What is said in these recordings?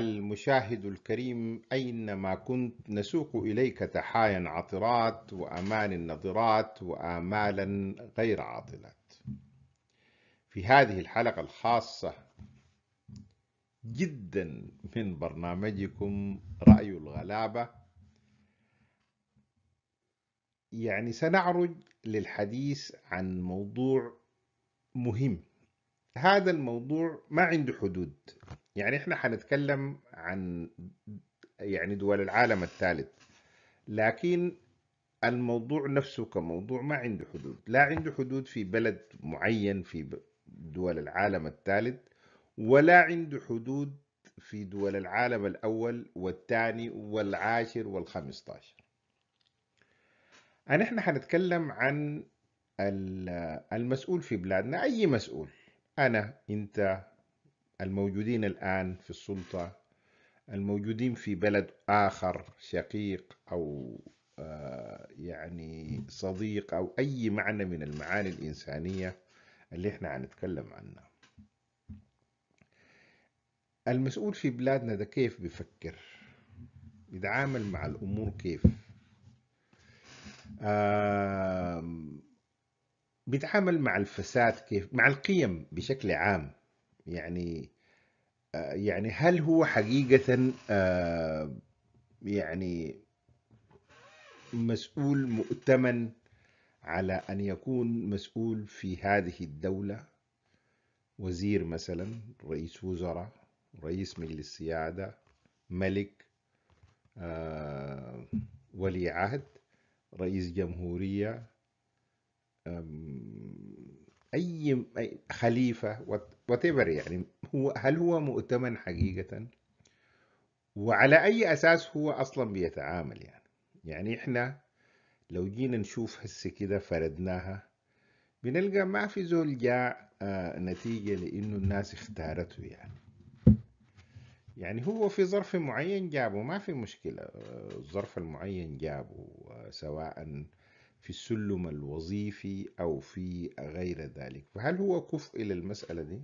المشاهد الكريم أينما كنت نسوق إليك تحايا عطرات وأمان نضرات وآمالا غير عاطلات في هذه الحلقة الخاصة جدا من برنامجكم رأي الغلابة يعني سنعرج للحديث عن موضوع مهم هذا الموضوع ما عنده حدود يعني احنا حنتكلم عن يعني دول العالم الثالث لكن الموضوع نفسه كموضوع ما عنده حدود لا عنده حدود في بلد معين في دول العالم الثالث ولا عنده حدود في دول العالم الأول والثاني والعاشر والخمسطاشر نحن حنتكلم عن المسؤول في بلادنا أي مسؤول أنا أنت الموجودين الآن في السلطة الموجودين في بلد آخر شقيق أو آه، يعني صديق أو أي معنى من المعاني الإنسانية اللي احنا هنتكلم عنها المسؤول في بلادنا ده كيف بيفكر يتعامل مع الأمور كيف بيتعامل مع الفساد كيف مع القيم بشكل عام يعني آه، يعني هل هو حقيقة آه، يعني مسؤول مؤتمن على أن يكون مسؤول في هذه الدولة وزير مثلا رئيس وزراء رئيس مجلس سيادة ملك آه، ولي عهد رئيس جمهورية اي خليفه وات يعني هو هل هو مؤتمن حقيقه وعلى اي اساس هو اصلا بيتعامل يعني يعني احنا لو جينا نشوف هسه كده فردناها بنلقى ما في زول جاء آه، نتيجة لأنه الناس اختارته يعني يعني هو في ظرف معين جابه ما في مشكلة آه، الظرف المعين جابه آه، سواء في السلم الوظيفي أو في غير ذلك فهل هو كفء للمسألة دي؟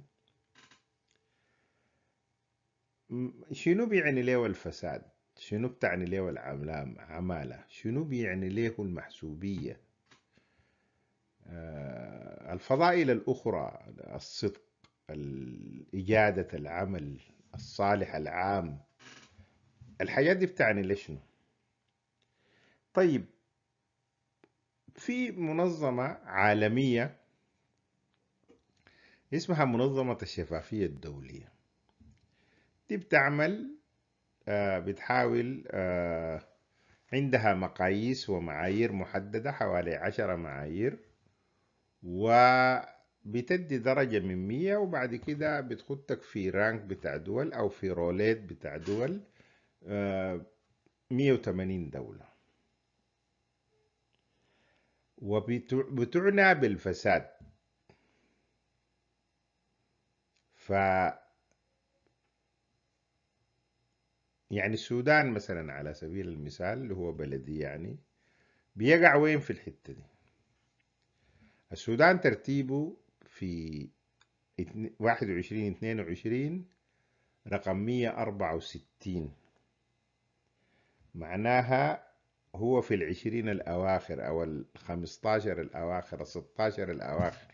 شنو بيعني ليه الفساد؟ شنو بتعني ليه العمالة؟ شنو بيعني ليه المحسوبية؟ آه، الفضائل الأخرى الصدق إجادة العمل الصالح العام الحياة دي بتعني لشنو؟ طيب في منظمة عالمية اسمها منظمة الشفافية الدولية دي بتعمل آه، بتحاول آه، عندها مقاييس ومعايير محددة حوالي عشرة معايير وبتدي درجة من مية وبعد كده بتخطك في رانك بتاع دول أو في روليت بتاع دول آه، مية وثمانين دولة وبتعنى بالفساد ف يعني السودان مثلا على سبيل المثال اللي هو بلدي يعني بيقع وين في الحتة دي السودان ترتيبه في 21 22 رقم 164 معناها هو في العشرين الأواخر أو الخمسطاشر الأواخر الستاشر الأواخر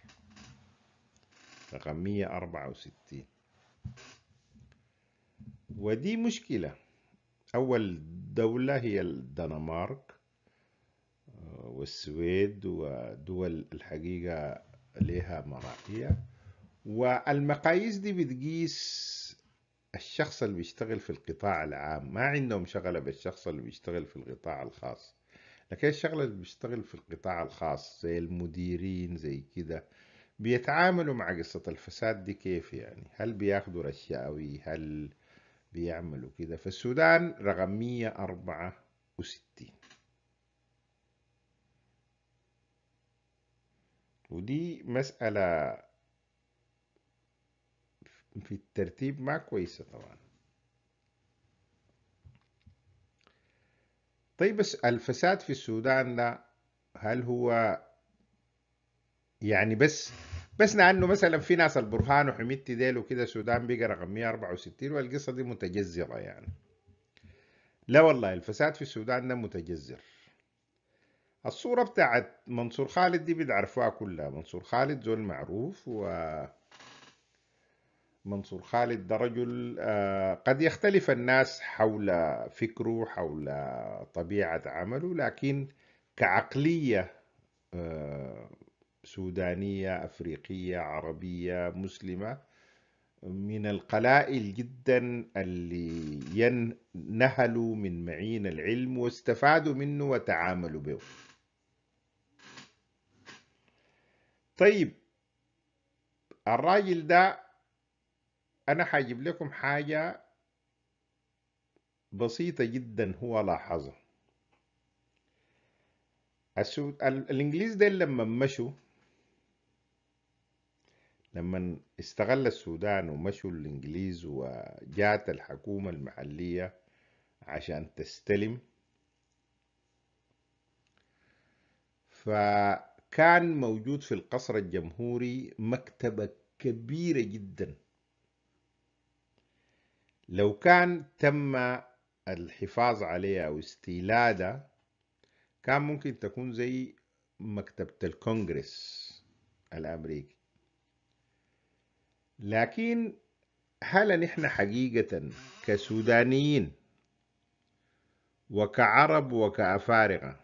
رقم 164 ودي مشكلة أول دولة هي الدنمارك آه، والسويد ودول الحقيقة لها مراحية والمقاييس دي بتقيس الشخص اللي بيشتغل في القطاع العام ما عندهم شغلة بالشخص اللي بيشتغل في القطاع الخاص لكن الشغلة اللي بيشتغل في القطاع الخاص زي المديرين زي كده بيتعاملوا مع قصة الفساد دي كيف يعني هل بياخدوا رشاوي هل بيعملوا كده في السودان رقم 164 ودي مسألة في الترتيب مع كويسة طبعا طيب بس الفساد في السودان ده هل هو يعني بس بس لانه مثلا في ناس البرهان وحميدتي ديل وكده السودان بقى رقم 164 والقصه دي متجذره يعني لا والله الفساد في السودان ده متجذر الصورة بتاعت منصور خالد دي بتعرفوها كلها منصور خالد زول معروف و منصور خالد ده رجل آه، قد يختلف الناس حول فكره حول طبيعة عمله لكن كعقلية آه، سودانية أفريقية عربية مسلمة من القلائل جدا اللي نهلوا من معين العلم واستفادوا منه وتعاملوا به طيب الراجل ده أنا حاجيب لكم حاجة بسيطة جدا هو لاحظها السود... الإنجليز ديل لما مشوا لما استغل السودان ومشوا الإنجليز وجات الحكومة المحلية عشان تستلم فكان موجود في القصر الجمهوري مكتبة كبيرة جداً لو كان تم الحفاظ عليها أو استيلادها كان ممكن تكون زي مكتبة الكونغرس الأمريكي لكن هل نحن حقيقة كسودانيين وكعرب وكأفارقة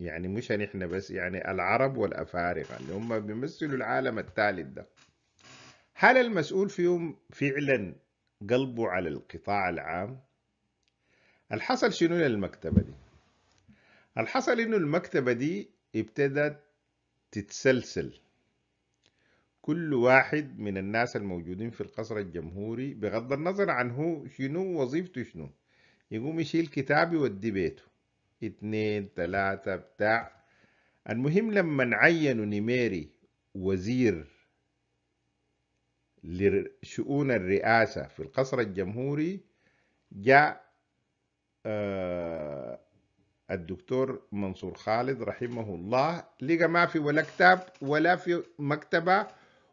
يعني مش نحن بس يعني العرب والأفارقة اللي هم بيمثلوا العالم الثالث ده هل المسؤول فيهم فعلا قلبه على القطاع العام الحصل شنو للمكتبة دي الحصل انه المكتبة دي ابتدت تتسلسل كل واحد من الناس الموجودين في القصر الجمهوري بغض النظر عن هو شنو وظيفته شنو يقوم يشيل كتاب يودي بيته اتنين تلاتة بتاع المهم لما عينوا نميري وزير لشؤون الرئاسة في القصر الجمهوري جاء آه، الدكتور منصور خالد رحمه الله لقى ما في ولا كتاب ولا في مكتبة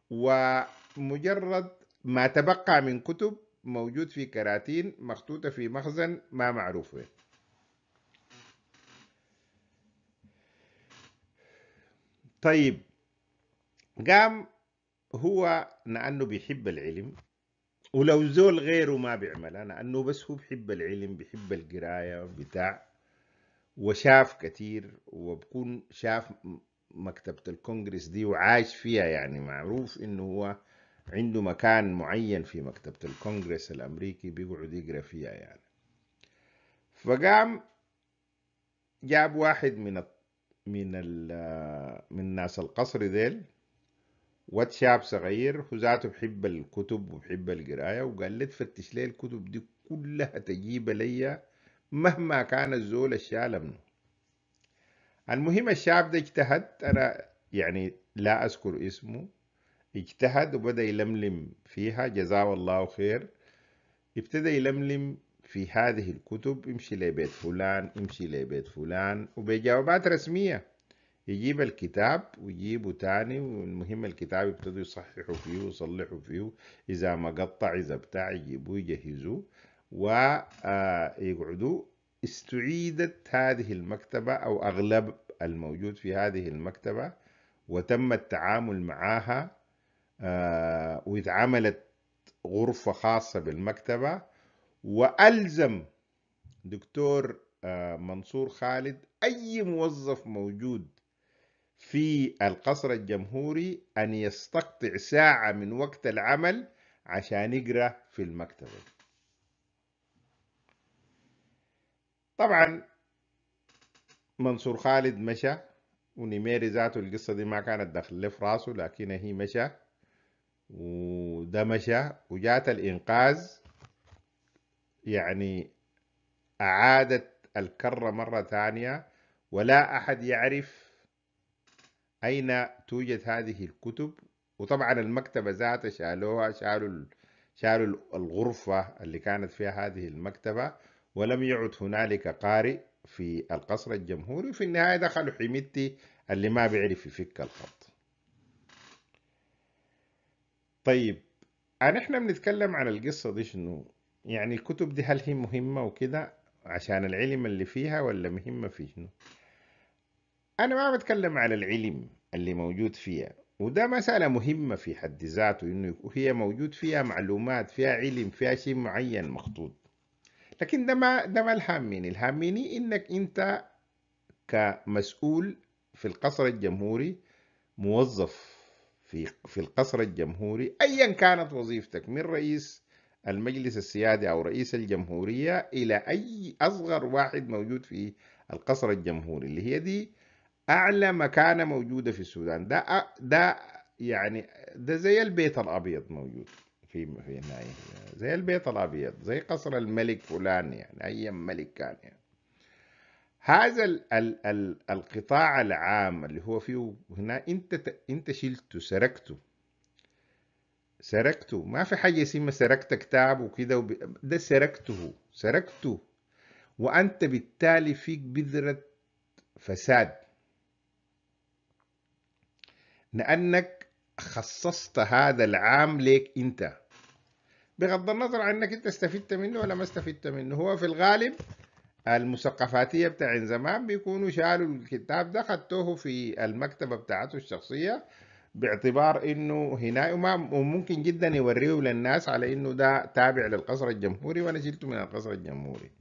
ومجرد ما تبقى من كتب موجود في كراتين مخطوطة في مخزن ما معروف به طيب قام هو لأنه بيحب العلم ولو زول غيره ما بيعملها أنه بس هو بحب العلم بحب القراية بتاع وشاف كتير وبكون شاف مكتبة الكونغرس دي وعايش فيها يعني معروف إنه هو عنده مكان معين في مكتبة الكونغرس الأمريكي بيقعد يقرأ فيها يعني فقام جاب واحد من من من ناس القصر ديل واد شاب صغير وذاته بحب الكتب وبحب القرايه وقال لي تفتش لي الكتب دي كلها تجيب لي مهما كان الزول الشال منه المهم الشاب ده اجتهد انا يعني لا اذكر اسمه اجتهد وبدا يلملم فيها جزاه الله خير ابتدى يلملم في هذه الكتب امشي لبيت فلان امشي لبيت فلان وبجوابات رسميه يجيب الكتاب ويجيبه تاني والمهم الكتاب يبتدوا يصححوا فيه ويصلحوا فيه إذا ما قطع إذا بتاع يجهزوا و ويقعدوا آه، استعيدت هذه المكتبة أو أغلب الموجود في هذه المكتبة وتم التعامل معها آه، واتعملت غرفة خاصة بالمكتبة وألزم دكتور آه، منصور خالد أي موظف موجود في القصر الجمهوري أن يستقطع ساعة من وقت العمل عشان يقرأ في المكتبة طبعا منصور خالد مشى ونميري ذاته القصة دي ما كانت داخل في راسه لكن هي مشى وده مشى وجات الإنقاذ يعني أعادت الكرة مرة ثانية ولا أحد يعرف أين توجد هذه الكتب وطبعا المكتبة ذاتها شالوها شالوا شالوا الغرفة اللي كانت فيها هذه المكتبة ولم يعد هنالك قارئ في القصر الجمهوري وفي النهاية دخلوا حميدتي اللي ما بيعرف يفك الخط طيب أنا إحنا بنتكلم عن القصة دي شنو يعني الكتب دي هل هي مهمة وكده عشان العلم اللي فيها ولا مهمة في شنو أنا ما بتكلم على العلم اللي موجود فيها وده مسألة مهمة في حد ذاته إنه هي موجود فيها معلومات فيها علم فيها شيء معين مخطوط لكن ده ما ده ما الهامني الهامني إنك أنت كمسؤول في القصر الجمهوري موظف في في القصر الجمهوري ايا كانت وظيفتك من رئيس المجلس السيادي او رئيس الجمهوريه الى اي اصغر واحد موجود في القصر الجمهوري اللي هي دي اعلى مكانه موجوده في السودان ده ده يعني ده زي البيت الابيض موجود في في هنا إيه، زي البيت الابيض زي قصر الملك فلان يعني اي ملك كان يعني هذا الـ الـ الـ القطاع العام اللي هو فيه هنا انت انت شلته سرقته سرقته ما في حاجه اسمها سرقت كتاب وكده وب... ده سرقته سرقته وانت بالتالي فيك بذره فساد لأنك خصصت هذا العام ليك أنت بغض النظر عن أنك أنت استفدت منه ولا ما استفدت منه هو في الغالب المثقفاتية بتاع زمان بيكونوا شالوا الكتاب ده خدتوه في المكتبة بتاعته الشخصية باعتبار انه هنا وممكن جدا يوريه للناس على انه ده تابع للقصر الجمهوري وانا شلته من القصر الجمهوري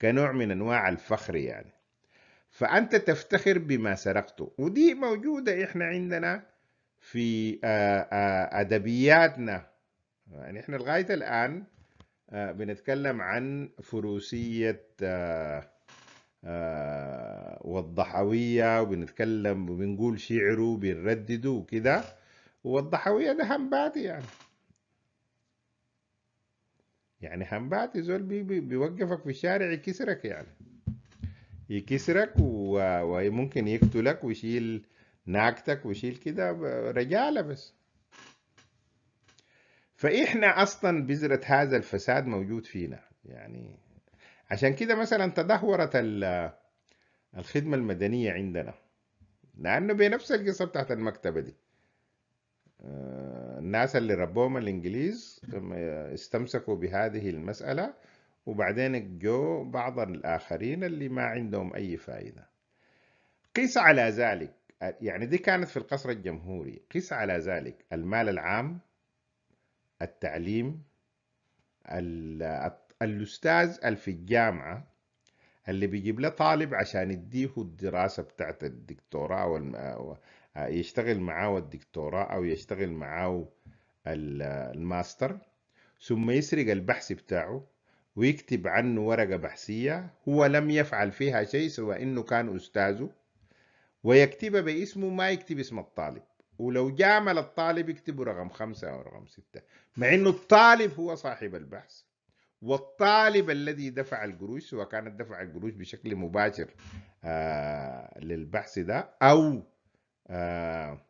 كنوع من انواع الفخر يعني فانت تفتخر بما سرقته ودي موجوده احنا عندنا في آه، آه، أدبياتنا يعني إحنا لغاية الآن آه، بنتكلم عن فروسية والضحوية وبنتكلم وبنقول شعره وبنردده وكده والضحوية ده همباتي يعني يعني همباتي زول بي بي بيوقفك في الشارع يكسرك يعني يكسرك وممكن يقتلك ويشيل ناقتك وشيل كده رجاله بس فإحنا أصلا بذرة هذا الفساد موجود فينا يعني عشان كده مثلا تدهورت الخدمة المدنية عندنا لأنه بنفس القصة بتاعت المكتبة دي آه، الناس اللي ربوهم الإنجليز استمسكوا بهذه المسألة وبعدين جو بعض الآخرين اللي ما عندهم أي فائدة قيس على ذلك يعني دي كانت في القصر الجمهوري قس على ذلك المال العام التعليم الأستاذ اللي في الجامعة اللي بيجيب له طالب عشان يديه الدراسة بتاعت الدكتوراه يشتغل معاه الدكتوراه أو يشتغل معاه الماستر ثم يسرق البحث بتاعه ويكتب عنه ورقة بحثية هو لم يفعل فيها شيء سوى أنه كان أستاذه ويكتبها باسمه ما يكتب اسم الطالب ولو جامل الطالب يكتب رقم خمسة أو رقم ستة مع أنه الطالب هو صاحب البحث والطالب الذي دفع القروش سواء كانت دفع القروش بشكل مباشر آه للبحث ده أو آه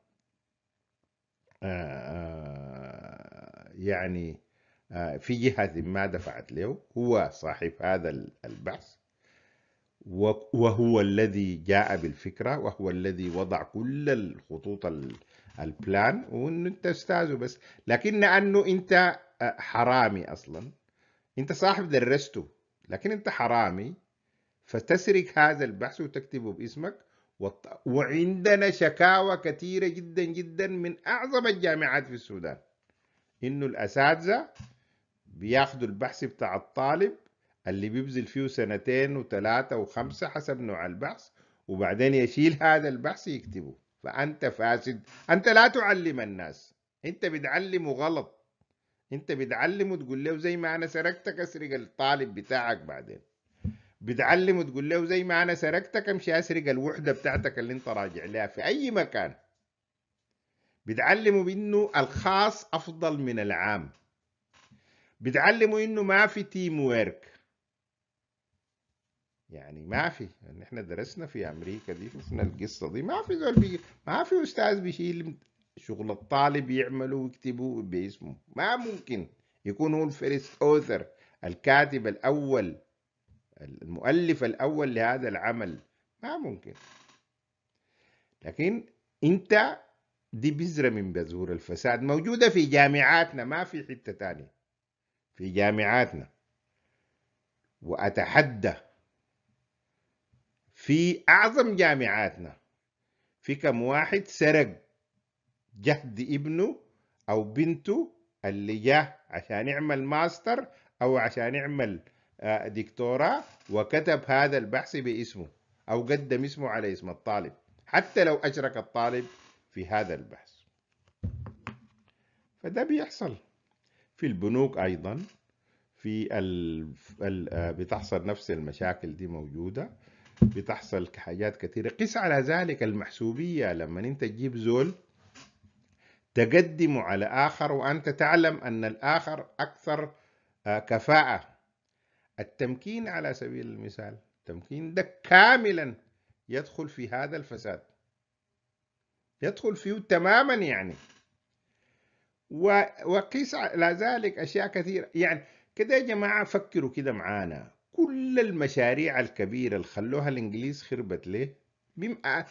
آه, آه، يعني آه، في جهة ما دفعت له هو صاحب هذا البحث وهو الذي جاء بالفكرة وهو الذي وضع كل الخطوط البلان وانه انت استاذه بس لكن انه انت آه، حرامي اصلا انت صاحب درسته لكن انت حرامي فتسرق هذا البحث وتكتبه باسمك وعندنا شكاوى كثيرة جدا جدا من أعظم الجامعات في السودان إنه الأساتذة بياخذوا البحث بتاع الطالب اللي بيبذل فيه سنتين وثلاثة وخمسة حسب نوع البحث وبعدين يشيل هذا البحث يكتبه فأنت فاسد أنت لا تعلم الناس أنت بتعلمه غلط أنت بتعلمه تقول له زي ما أنا سرقتك أسرق الطالب بتاعك بعدين بتعلمه تقول له زي ما أنا سرقتك أمشي أسرق الوحدة بتاعتك اللي أنت راجع لها في أي مكان بتعلمه بأنه الخاص أفضل من العام بتعلمه أنه ما في تيم ويرك يعني ما في يعني احنا درسنا في امريكا دي شفنا القصه دي ما في زول بي... ما في استاذ بيشيل شغل الطالب يعمله ويكتبه باسمه ما ممكن يكون هو الفيرست اوثر الكاتب الاول المؤلف الاول لهذا العمل ما ممكن لكن انت دي بذره من بذور الفساد موجوده في جامعاتنا ما في حته ثانيه في جامعاتنا واتحدى في أعظم جامعاتنا في كم واحد سرق جهد ابنه أو بنته اللي جاه عشان يعمل ماستر أو عشان يعمل آه، دكتوراه وكتب هذا البحث باسمه أو قدم اسمه على اسم الطالب حتى لو أشرك الطالب في هذا البحث فده بيحصل في البنوك أيضا في ال... ال... آه، بتحصل نفس المشاكل دي موجودة بتحصل حاجات كثيرة قس على ذلك المحسوبية لما انت تجيب زول تقدمه على آخر وأنت تعلم أن الآخر أكثر آه، كفاءة التمكين على سبيل المثال تمكين ده كاملا يدخل في هذا الفساد يدخل فيه تماما يعني وقيس على ذلك أشياء كثيرة يعني كده يا جماعة فكروا كده معانا كل المشاريع الكبيرة اللي خلوها الإنجليز خربت ليه بم... آه،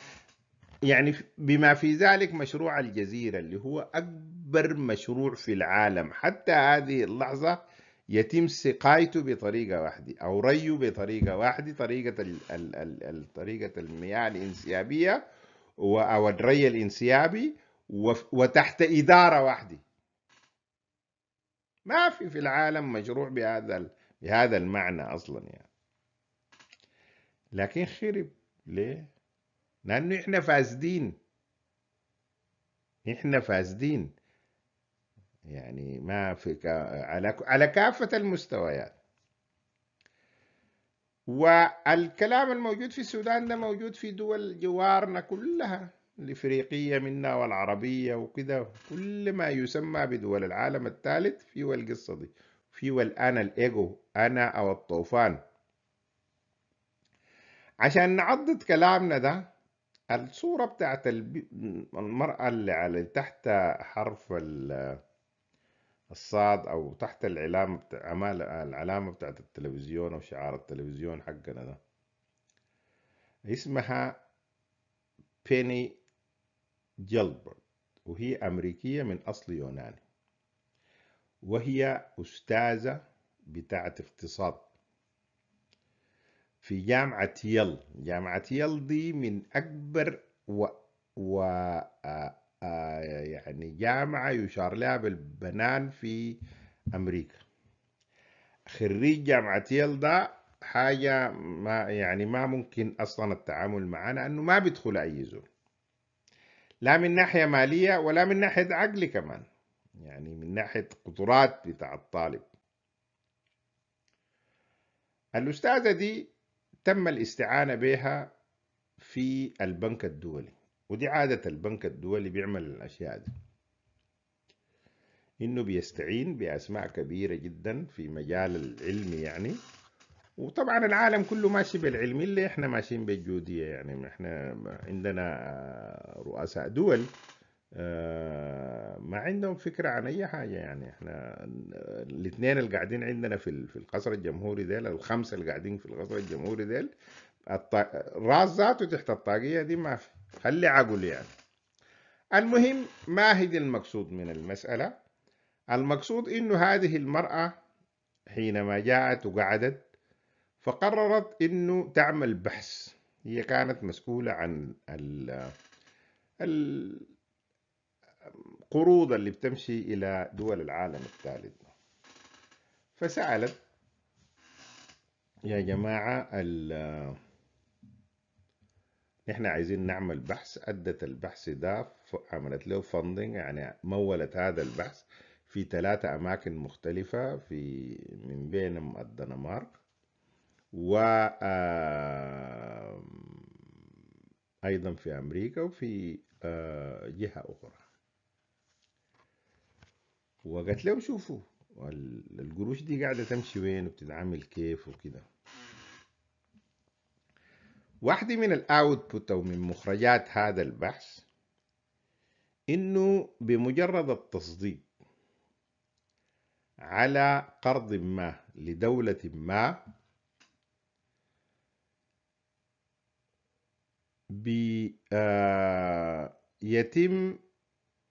يعني بما في ذلك مشروع الجزيرة اللي هو أكبر مشروع في العالم حتى هذه اللحظة يتم سقايته بطريقة واحدة أو ريه بطريقة واحدة طريقة ال ال ال ال طريقة المياه الانسيابية أو الري الانسيابي وتحت إدارة واحدة ما في في العالم مشروع بهذا بهذا المعنى أصلا يعني لكن خرب ليه؟ لأنه إحنا فاسدين إحنا فاسدين يعني ما في على على كافة المستويات يعني. والكلام الموجود في السودان ده موجود في دول جوارنا كلها الإفريقية منا والعربية وكذا كل ما يسمى بدول العالم الثالث فيه القصة دي فيول أنا الإيجو أنا أو الطوفان عشان نعضد كلامنا ده الصورة بتاعت المرأة اللي على تحت حرف الصاد أو تحت العلامة بتاع العلامة بتاعت التلفزيون أو شعار التلفزيون حقنا ده اسمها بيني جيلبرت وهي أمريكية من أصل يوناني وهي أستاذة بتاعة اقتصاد في جامعة يل جامعة يل دي من أكبر و, و... آ... آ... يعني جامعة يشار لها بالبنان في أمريكا خريج جامعة يل ده حاجة ما يعني ما ممكن أصلا التعامل معاه لأنه ما بيدخل أي زول لا من ناحية مالية ولا من ناحية عقلي كمان يعني من ناحية قدرات بتاع الطالب الأستاذة دي تم الاستعانة بها في البنك الدولي ودي عادة البنك الدولي بيعمل الأشياء دي إنه بيستعين بأسماء كبيرة جدا في مجال العلم يعني وطبعا العالم كله ماشي بالعلم اللي احنا ماشيين بالجودية يعني احنا عندنا رؤساء دول آه، ما عندهم فكرة عن أي حاجة يعني احنا الاثنين اللي قاعدين عندنا في في القصر الجمهوري ديل الخمسة اللي قاعدين في القصر الجمهوري ديل راس ذاته تحت الطاقية دي ما في خلي عقل يعني المهم ما هي دي المقصود من المسألة المقصود إنه هذه المرأة حينما جاءت وقعدت فقررت إنه تعمل بحث هي كانت مسؤولة عن ال... ال... القروض اللي بتمشي إلى دول العالم الثالث فسألت يا جماعة ال احنا عايزين نعمل بحث أدت البحث ده عملت له فندنج يعني مولت هذا البحث في ثلاثة أماكن مختلفة في من بينهم الدنمارك و أيضا في أمريكا وفي آه، جهة أخرى وقالت له شوفوا القروش دي قاعدة تمشي وين وبتتعامل كيف وكده واحدة من الاوتبوت او من مخرجات هذا البحث انه بمجرد التصديق على قرض ما لدولة ما بيتم آه،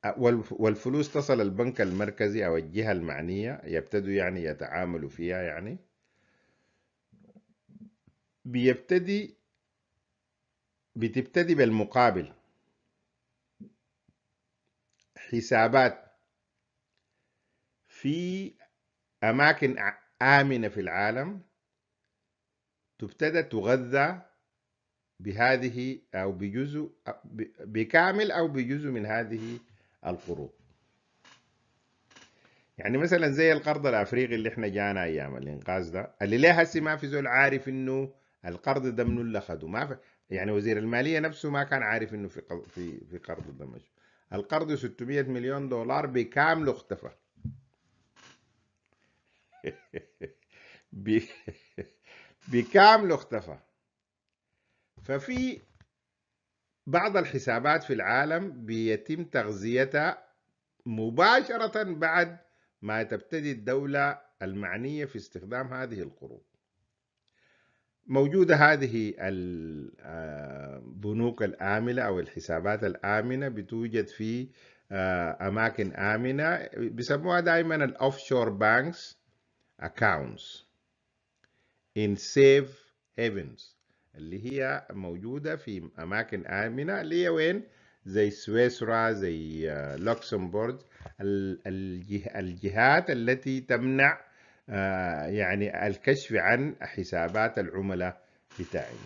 آه، والفلوس تصل البنك المركزي أو الجهة المعنية يبتدوا يعني يتعاملوا فيها يعني بيبتدي بتبتدي بالمقابل حسابات في أماكن آمنة في العالم تبتدى تغذى بهذه أو بجزء بكامل أو بجزء من هذه القروض يعني مثلا زي القرض الافريقي اللي احنا جانا ايام الانقاذ ده اللي ليه هسي ما في زول عارف انه القرض ده منو اللي خده ما في يعني وزير الماليه نفسه ما كان عارف انه في في في قرض ده مش القرض 600 مليون دولار بكامله اختفى بكامله اختفى ففي بعض الحسابات في العالم بيتم تغذيتها مباشرة بعد ما تبتدي الدولة المعنية في استخدام هذه القروض موجودة هذه البنوك آه، الآمنة أو الحسابات الآمنة بتوجد في آه، أماكن آمنة بيسموها دائما Offshore بانكس accounts in safe havens اللي هي موجودة في أماكن آمنة اللي هي وين؟ زي سويسرا زي آه، لوكسمبورغ الجهات التي تمنع آه، يعني الكشف عن حسابات العملاء بتاعنا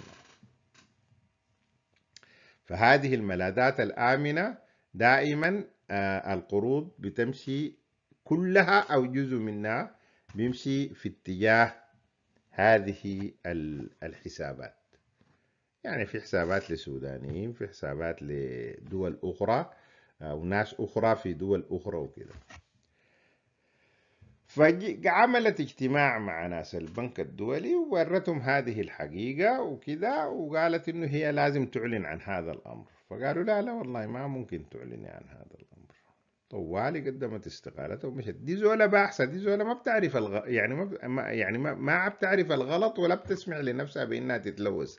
فهذه الملاذات الآمنة دائما آه، القروض بتمشي كلها أو جزء منها بيمشي في اتجاه هذه الحسابات يعني في حسابات لسودانيين في حسابات لدول أخرى آه، وناس أخرى في دول أخرى وكده فعملت اجتماع مع ناس البنك الدولي وورتهم هذه الحقيقة وكذا وقالت إنه هي لازم تعلن عن هذا الأمر فقالوا لا لا والله ما ممكن تعلني عن هذا الأمر طوالي قدمت استقالته ومشت دي زولة باحثة دي زولة ما بتعرف الغ... يعني ما يعني ما ما بتعرف الغلط ولا بتسمع لنفسها بإنها تتلوث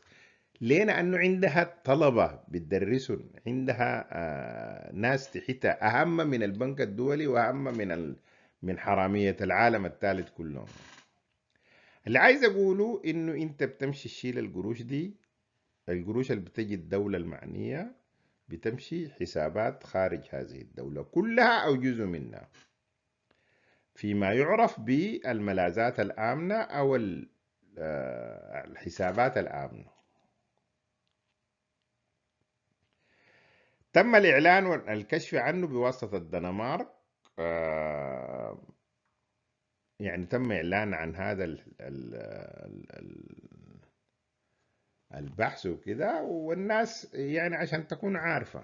ليه لأنه عندها طلبة بتدرسهم عندها آه ناس تحتها أهم من البنك الدولي وأهم من ال... من حرامية العالم الثالث كلهم اللي عايز أقوله إنه أنت بتمشي تشيل القروش دي القروش اللي بتجي الدولة المعنية بتمشي حسابات خارج هذه الدولة كلها أو جزء منها فيما يعرف بالملاذات الآمنة أو آه، الحسابات الآمنة تم الإعلان والكشف عنه بواسطة الدنمارك آه، يعني تم إعلان عن هذا البحث وكده والناس يعني عشان تكون عارفة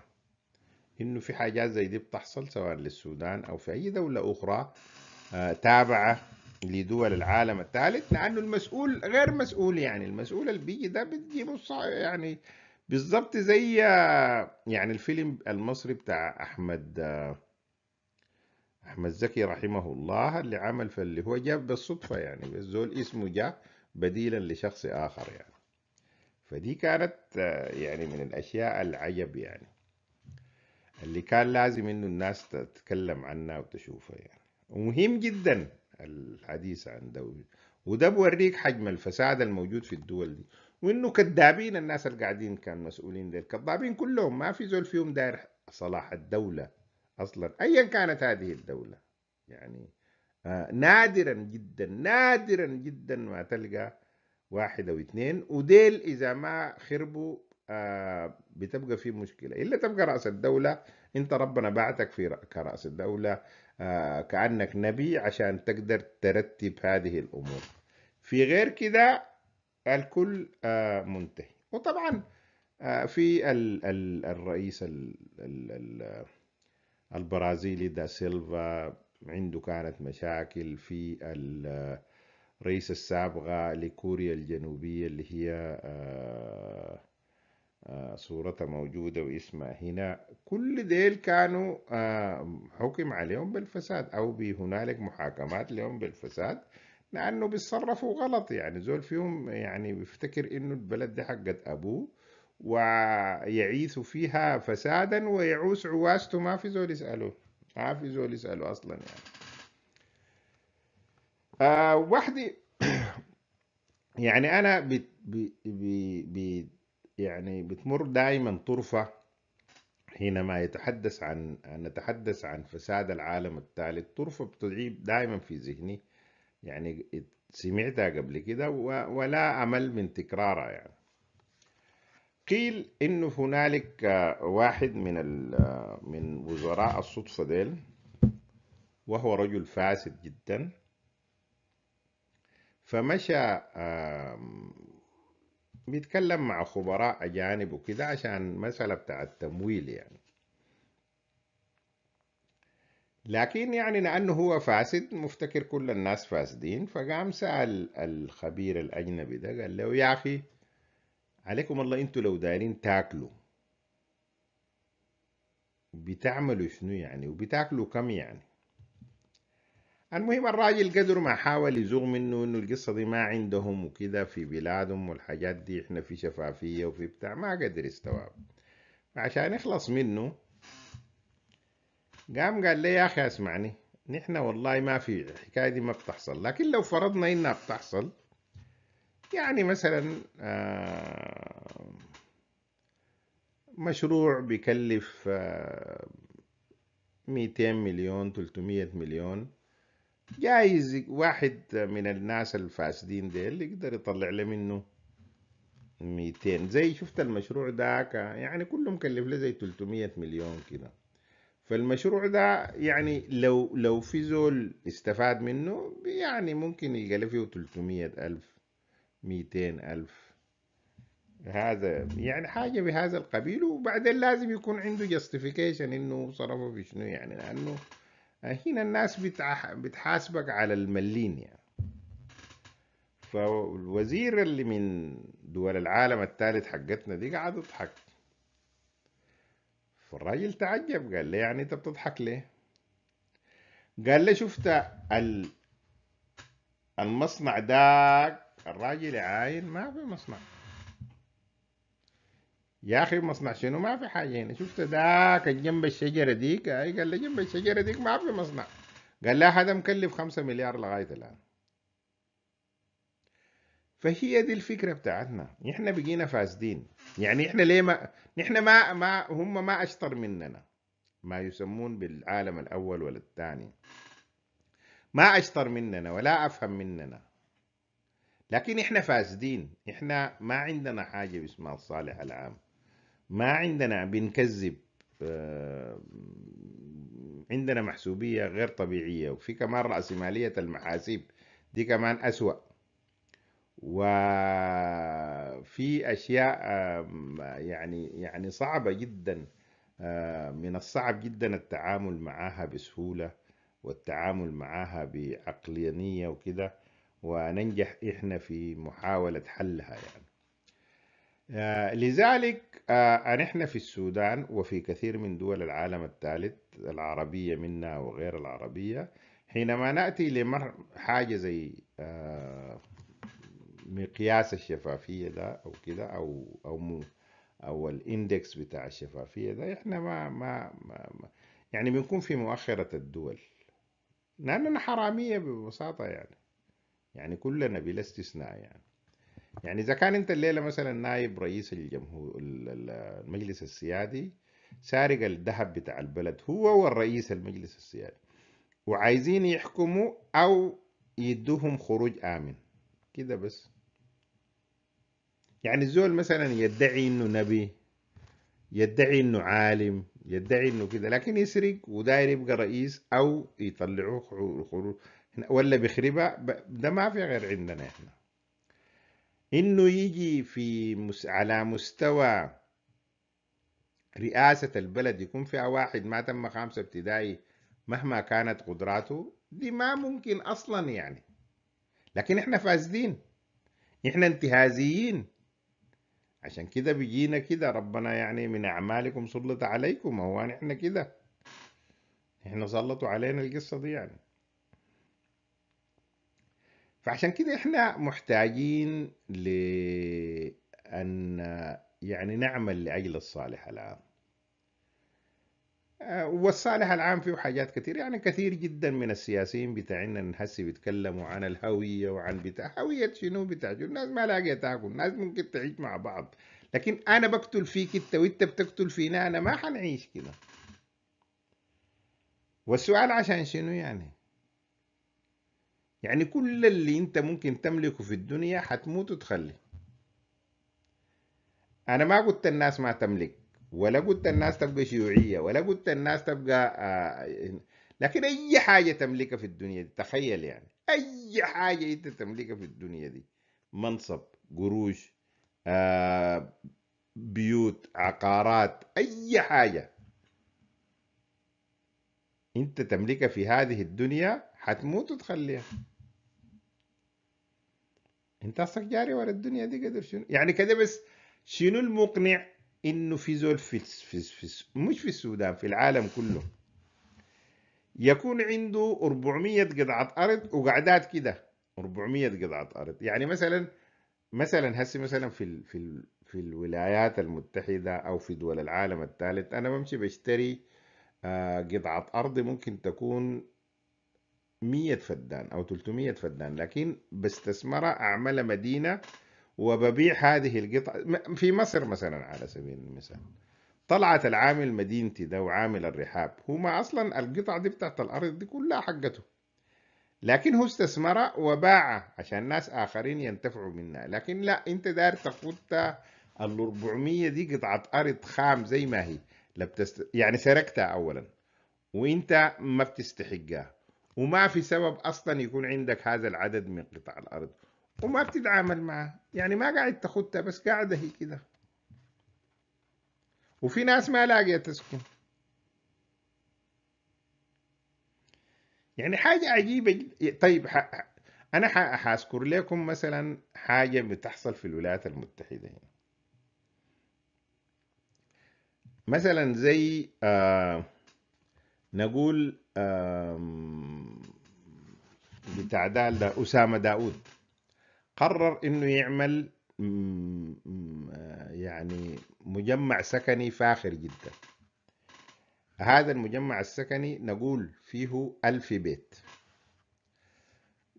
إنه في حاجات زي دي بتحصل سواء للسودان أو في أي دولة أخرى آه، تابعة لدول العالم الثالث لأنه المسؤول غير مسؤول يعني المسؤول اللي بيجي ده بتجيبه يعني بالظبط زي يعني الفيلم المصري بتاع احمد احمد زكي رحمه الله اللي عمل فاللي هو جاب بالصدفه يعني الزول اسمه جاء بديلا لشخص اخر يعني فدي كانت يعني من الاشياء العجب يعني اللي كان لازم انه الناس تتكلم عنها وتشوفها يعني ومهم جدا الحديث عن ده وده بوريك حجم الفساد الموجود في الدول دي وانه كذابين الناس اللي قاعدين كان مسؤولين ديل كذابين كلهم ما في زول فيهم داير صلاح الدوله اصلا ايا كانت هذه الدوله يعني آه نادرا جدا نادرا جدا ما تلقى واحد او اثنين وديل اذا ما خربوا آه بتبقى في مشكله الا تبقى راس الدوله انت ربنا بعتك في كراس الدوله آه كانك نبي عشان تقدر ترتب هذه الامور في غير كده الكل آه، منتهي وطبعا آه، في الرئيس البرازيلي دا سيلفا عنده كانت مشاكل في الرئيس آه، السابقة لكوريا الجنوبية اللي هي صورتها موجودة واسمها هنا كل ديل كانوا حكم عليهم بالفساد أو بهنالك محاكمات لهم بالفساد لأنه بيتصرفوا غلط يعني زول فيهم يعني بيفتكر إنه البلد دي حقت أبوه ويعيث فيها فسادا ويعوس عواسته ما في زول يسأله ما في زول يسأله أصلا يعني آه وحدي يعني أنا بت بي بي بي يعني بتمر دائما طرفة حينما يتحدث عن نتحدث عن فساد العالم الثالث طرفة بتعيب دائما في ذهني يعني سمعتها قبل كده ولا أمل من تكرارها يعني قيل إنه هنالك آه، واحد من آه، من وزراء الصدفة ديل وهو رجل فاسد جدا فمشى بيتكلم مع خبراء أجانب وكده عشان مسألة بتاع التمويل يعني لكن يعني لأنه هو فاسد مفتكر كل الناس فاسدين فقام سأل الخبير الأجنبي ده قال له يا أخي عليكم الله أنتوا لو دايرين تاكلوا بتعملوا شنو يعني وبتاكلوا كم يعني المهم الراجل قدر ما حاول يزوغ منه انه القصه دي ما عندهم وكده في بلادهم والحاجات دي احنا في شفافيه وفي بتاع ما قدر يستوعب عشان يخلص منه قام قال لي يا أخي اسمعني نحن والله ما في الحكاية دي ما بتحصل لكن لو فرضنا إنها بتحصل يعني مثلا آه, مشروع بيكلف 200 آه, مليون 300 مليون جايز واحد من الناس الفاسدين ديل يقدر يطلع له منه 200 زي شفت المشروع ده يعني كله مكلف له زي 300 مليون كده فالمشروع ده يعني لو لو في زول استفاد منه يعني ممكن يلقى له فيه 300 ألف 200 ألف هذا يعني حاجة بهذا القبيل وبعدين لازم يكون عنده جاستيفيكيشن انه صرفه في شنو يعني لانه هنا الناس بتح... بتحاسبك على الملين يعني فالوزير اللي من دول العالم الثالث حقتنا دي قاعد يضحك فالراجل تعجب قال لي يعني انت بتضحك ليه قال لي شفت المصنع داك الراجل عاين ما في مصنع يا اخي مصنع شنو ما في حاجه هنا شفت داك جنب الشجره ديك قال لي جنب الشجره ديك ما في مصنع قال لي هذا مكلف خمسة مليار لغايه الان فهي دي الفكره بتاعتنا احنا بقينا فاسدين يعني احنا ليه ما احنا ما ما هم ما اشطر مننا ما يسمون بالعالم الاول ولا الثاني ما اشطر مننا ولا افهم مننا لكن احنا فاسدين احنا ما عندنا حاجه اسمها الصالح العام ما عندنا بنكذب آه، عندنا محسوبيه غير طبيعيه وفي كمان راسماليه المحاسيب دي كمان اسوأ وفي اشياء يعني يعني صعبه جدا من الصعب جدا التعامل معها بسهوله والتعامل معها بعقلانيه وكده وننجح احنا في محاوله حلها يعني آه، لذلك آه، احنا في السودان وفي كثير من دول العالم الثالث العربية منا وغير العربية حينما نأتي لمر حاجة زي آه، مقياس الشفافية ده أو كده أو أو مو أو الإندكس بتاع الشفافية ده إحنا ما ما, ما, ما يعني بنكون في مؤخرة الدول لأننا حرامية ببساطة يعني يعني كلنا بلا استثناء يعني يعني إذا كان أنت الليلة مثلا نائب رئيس الجمهور المجلس السيادي سارق الذهب بتاع البلد هو والرئيس المجلس السيادي وعايزين يحكموا أو يدوهم خروج آمن كده بس يعني الزول مثلا يدعي انه نبي يدعي انه عالم يدعي انه كده لكن يسرق وداير يبقى رئيس او يطلعوه خروج ولا بيخربها ده ما في غير عندنا احنا انه يجي في مس... على مستوى رئاسة البلد يكون فيها واحد ما تم خامسة ابتدائي مهما كانت قدراته دي ما ممكن اصلا يعني لكن احنا فاسدين احنا انتهازيين عشان كده بيجينا كده ربنا يعني من أعمالكم سلط عليكم هو نحن يعني كده احنا سلطوا علينا القصة دي يعني فعشان كده احنا محتاجين لأن يعني نعمل لأجل الصالح العام والصالح العام فيه حاجات كثير يعني كثير جدا من السياسيين بتاعنا هسه بيتكلموا عن الهوية وعن بتاع هوية شنو بتاع شنو الناس ما لاقية تاكل الناس ممكن تعيش مع بعض لكن أنا بقتل فيك أنت وأنت بتقتل فينا أنا ما حنعيش كده والسؤال عشان شنو يعني يعني كل اللي أنت ممكن تملكه في الدنيا حتموت وتخلي أنا ما قلت الناس ما تملك ولا قلت الناس تبقى شيوعيه ولا قلت الناس تبقى آه، لكن اي حاجه تملكها في الدنيا دي تخيل يعني اي حاجه انت تملكها في الدنيا دي منصب قروش آه، بيوت عقارات اي حاجه انت تملكها في هذه الدنيا حتموت وتخليها انت اصلك جاري ورا الدنيا دي قدر شنو يعني كده بس شنو المقنع انه في زول في, في, في مش في السودان في العالم كله يكون عنده 400 قطعه ارض وقعدات كده 400 قطعه ارض يعني مثلا مثلا هسي مثلا في في في الولايات المتحده او في دول العالم الثالث انا بمشي بشتري آه، قطعه ارض ممكن تكون 100 فدان او 300 فدان لكن بستثمرها اعملها مدينه وببيع هذه القطع في مصر مثلا على سبيل المثال طلعت العامل مدينتي ده وعامل الرحاب هما أصلا القطع دي بتاعت الأرض دي كلها حقته لكن هو استثمر وباع عشان ناس آخرين ينتفعوا منها لكن لا أنت داير تاخد ال 400 دي قطعة أرض خام زي ما هي لبتست... يعني سرقتها أولا وأنت ما بتستحقها وما في سبب أصلا يكون عندك هذا العدد من قطع الأرض وما بتتعامل معاه يعني ما قاعد تاخدها بس قاعدة هي كده وفي ناس ما لاقية تسكن يعني حاجة عجيبة طيب أنا حأذكر لكم مثلا حاجة بتحصل في الولايات المتحدة هنا مثلا زي آه نقول آه بتاع ده دا أسامة داود قرر انه يعمل آه، يعني مجمع سكني فاخر جدا هذا المجمع السكني نقول فيه ألف بيت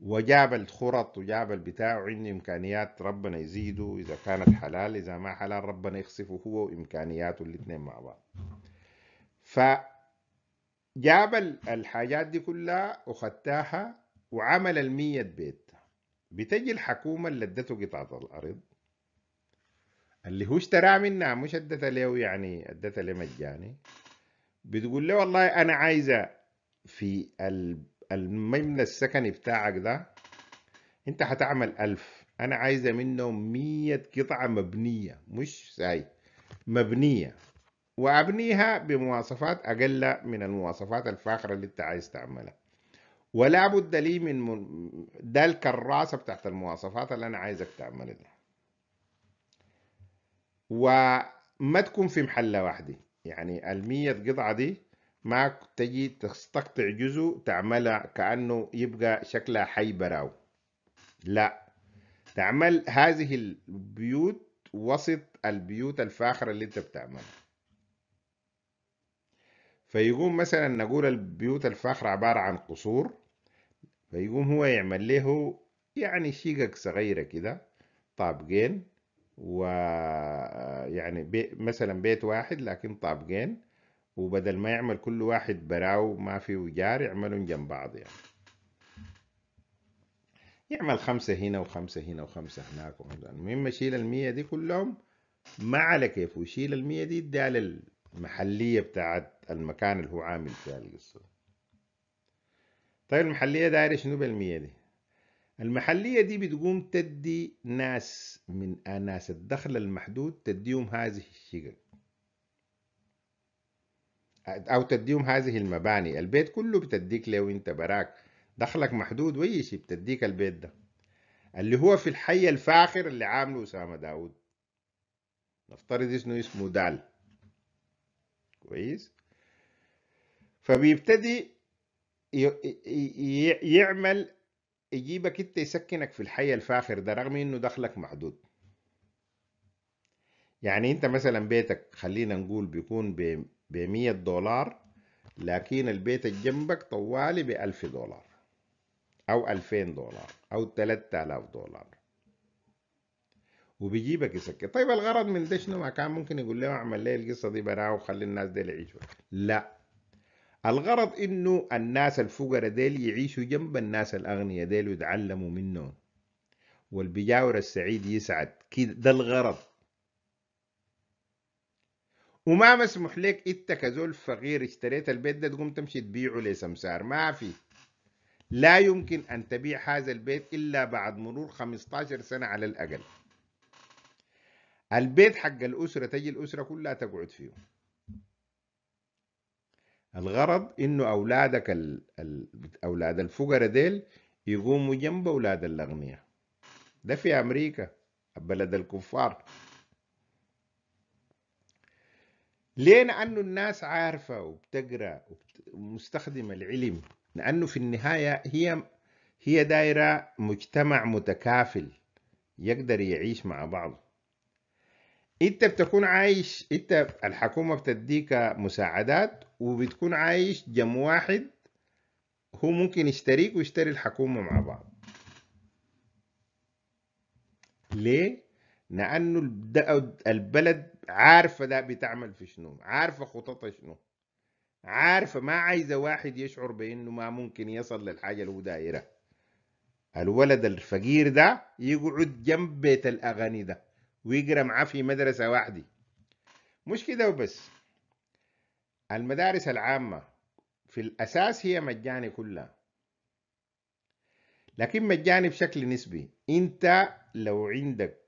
وجاب الخرط وجاب البتاع وعنده إمكانيات ربنا يزيده إذا كانت حلال إذا ما حلال ربنا يخصفه هو وإمكانياته الاثنين مع بعض فجاب الحاجات دي كلها وخدتها وعمل المية بيت بتجي الحكومة اللي ادته قطعة الأرض اللي هو اشتراها منها مش ادته له يعني ادته له مجاني بتقول له والله أنا عايزة في المبنى السكني بتاعك ده أنت هتعمل ألف أنا عايزة منه مية قطعة مبنية مش ساي مبنية وأبنيها بمواصفات أقل من المواصفات الفاخرة اللي أنت عايز تعملها ولا بد لي من ده الكراسة بتاعت المواصفات اللي أنا عايزك تعمل ده وما تكون في محلة واحدة يعني المية قطعة دي ما تجي تستقطع جزء تعملها كأنه يبقى شكلها حي براو لا تعمل هذه البيوت وسط البيوت الفاخرة اللي انت بتعملها فيقوم مثلا نقول البيوت الفاخرة عبارة عن قصور فيقوم هو يعمل له يعني شقق صغيرة كده طابقين ويعني بي مثلا بيت واحد لكن طابقين وبدل ما يعمل كل واحد براو ما في وجار يعملهم جنب بعض يعني يعمل خمسة هنا وخمسة هنا وخمسة هناك المهم شيل المية دي كلهم ما على كيف ويشيل المية دي اديها للمحلية بتاعت المكان اللي هو عامل فيها القصة طيب المحلية داير شنو بالمية دي المحلية دي بتقوم تدي ناس من آه، ناس الدخل المحدود تديهم هذه الشقق أو تديهم هذه المباني البيت كله بتديك لو انت براك دخلك محدود واي شيء بتديك البيت ده اللي هو في الحي الفاخر اللي عامله أسامة داود نفترض اسمه اسمه دال كويس فبيبتدي يعمل يجيبك انت يسكنك في الحي الفاخر ده رغم انه دخلك محدود يعني انت مثلا بيتك خلينا نقول بيكون ب 100 دولار لكن البيت جنبك طوالي ب 1000 دولار او 2000 دولار او 3000 دولار وبيجيبك يسكن طيب الغرض من ده شنو ما كان ممكن يقول له اعمل لي القصه دي براه وخلي الناس دي يعيشوا لا الغرض انه الناس الفقراء ديل يعيشوا جنب الناس الاغنياء ديل ويتعلموا منهم والبجاور السعيد يسعد كده ده الغرض وما مسموح لك انت كزول فقير اشتريت البيت ده تقوم تمشي تبيعه لسمسار ما في لا يمكن ان تبيع هذا البيت الا بعد مرور 15 سنه على الاقل البيت حق الاسره تجي الاسره كلها تقعد فيه الغرض انه اولادك ال... ال... اولاد الفقراء ديل يقوموا جنب اولاد الاغنياء ده في امريكا بلد الكفار ليه لانه الناس عارفه وبتقرا ومستخدمه العلم لانه في النهايه هي هي دايره مجتمع متكافل يقدر يعيش مع بعضه انت بتكون عايش انت الحكومة بتديك مساعدات وبتكون عايش جم واحد هو ممكن يشتريك ويشتري الحكومة مع بعض ليه؟ لأنه البلد عارفة ده بتعمل في شنو عارفة خططها شنو عارفة ما عايزة واحد يشعر بأنه ما ممكن يصل للحاجة اللي هو دايرها الولد الفقير ده يقعد جنب بيت الأغاني ده ويقرا معاه في مدرسة واحدة مش كده وبس المدارس العامة في الأساس هي مجاني كلها لكن مجاني بشكل نسبي انت لو عندك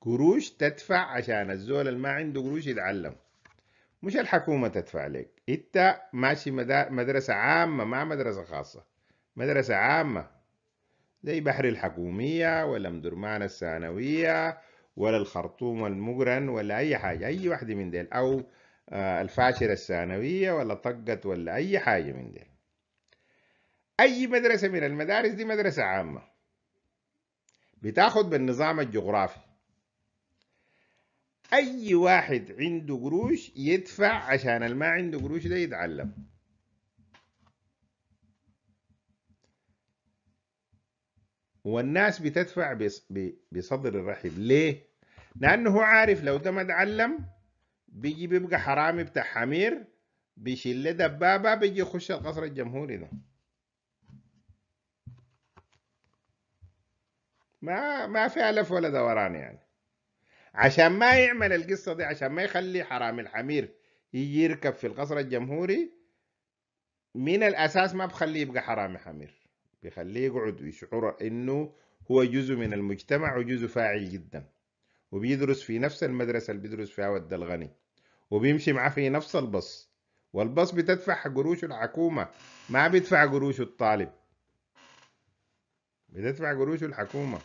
قروش تدفع عشان الزول اللي ما عنده قروش يتعلم مش الحكومة تدفع لك انت ماشي مدرسة عامة ما مدرسة خاصة مدرسة عامة زي بحر الحكومية ولا مدرمان الثانوية ولا الخرطوم والمقرن ولا أي حاجة أي واحدة من ديل أو آه، الفاشرة الثانوية ولا طقت ولا أي حاجة من ديل أي مدرسة من المدارس دي مدرسة عامة بتاخد بالنظام الجغرافي أي واحد عنده قروش يدفع عشان ما عنده قروش ده يتعلم والناس بتدفع بصدر الرحب ليه؟ لأنه هو عارف لو ده ما اتعلم بيجي بيبقى حرامي بتاع حمير بيشيل له دبابة بيجي يخش القصر الجمهوري ده ما ما في ألف ولا دوران يعني عشان ما يعمل القصة دي عشان ما يخلي حرامي الحمير يجي يركب في القصر الجمهوري من الأساس ما بخليه يبقى حرامي حمير بيخليه يقعد ويشعر إنه هو جزء من المجتمع وجزء فاعل جداً وبيدرس في نفس المدرسة اللي بيدرس فيها ود الغني وبيمشي معاه في نفس البص والبص بتدفع قروش الحكومة ما بيدفع قروش الطالب بتدفع قروش الحكومة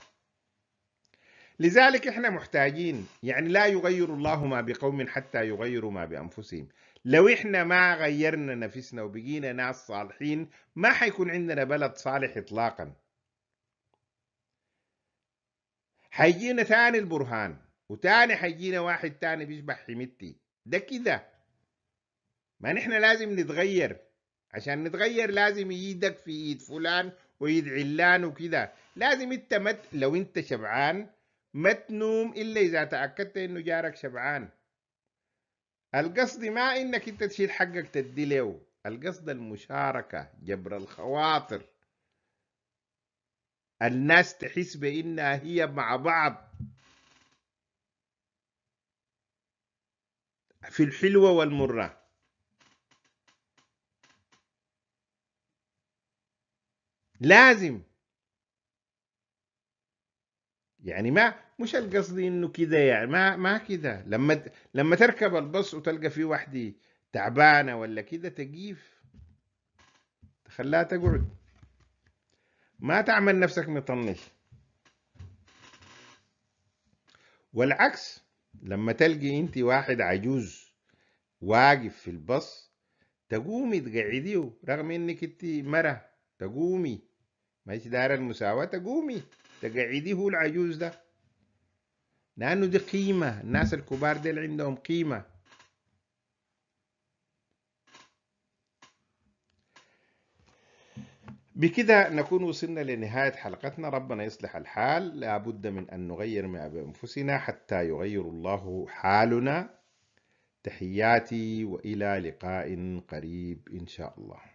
لذلك احنا محتاجين يعني لا يغير الله ما بقوم حتى يغيروا ما بأنفسهم لو احنا ما غيرنا نفسنا وبقينا ناس صالحين ما حيكون عندنا بلد صالح اطلاقا حيجينا ثاني البرهان وتاني حيجينا واحد تاني بيشبه حميتي ده كده ما نحن لازم نتغير عشان نتغير لازم يدك في ايد فلان ويد علان وكده لازم انت مت لو انت شبعان ما تنوم الا اذا تاكدت انه جارك شبعان القصد ما انك انت تشيل حقك تدي له القصد المشاركه جبر الخواطر الناس تحس بانها هي مع بعض في الحلوه والمره لازم يعني ما مش القصد انه كده يعني ما ما كده لما لما تركب البص وتلقى في وحده تعبانه ولا كده تجيف تخليها تقعد ما تعمل نفسك مطنش والعكس لما تلقي انت واحد عجوز واقف في الباص تقومي تقعديه رغم انك انت مرة تقومي ماشي دار المساواة تقومي تقعديه العجوز ده لانه دي قيمة الناس الكبار دي عندهم قيمة بكذا نكون وصلنا لنهاية حلقتنا ربنا يصلح الحال لابد من أن نغير ما بأنفسنا حتى يغير الله حالنا تحياتي وإلى لقاء قريب إن شاء الله